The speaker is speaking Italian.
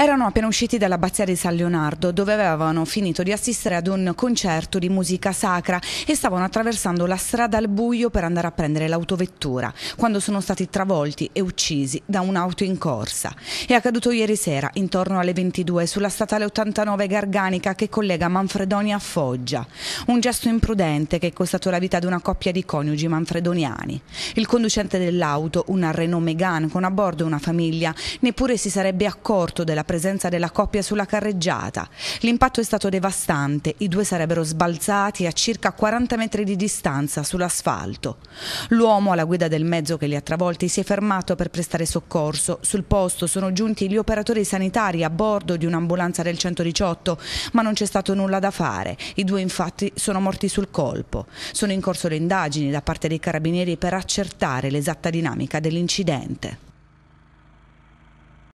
Erano appena usciti dall'abbazia di San Leonardo, dove avevano finito di assistere ad un concerto di musica sacra e stavano attraversando la strada al buio per andare a prendere l'autovettura, quando sono stati travolti e uccisi da un'auto in corsa. È accaduto ieri sera, intorno alle 22, sulla statale 89 Garganica che collega Manfredonia a Foggia. Un gesto imprudente che è costato la vita ad una coppia di coniugi manfredoniani. Il conducente dell'auto, una Renault Megane con a bordo una famiglia, neppure si sarebbe accorto della presenza della coppia sulla carreggiata. L'impatto è stato devastante, i due sarebbero sbalzati a circa 40 metri di distanza sull'asfalto. L'uomo alla guida del mezzo che li ha travolti si è fermato per prestare soccorso. Sul posto sono giunti gli operatori sanitari a bordo di un'ambulanza del 118, ma non c'è stato nulla da fare. I due infatti sono morti sul colpo. Sono in corso le indagini da parte dei carabinieri per accertare l'esatta dinamica dell'incidente.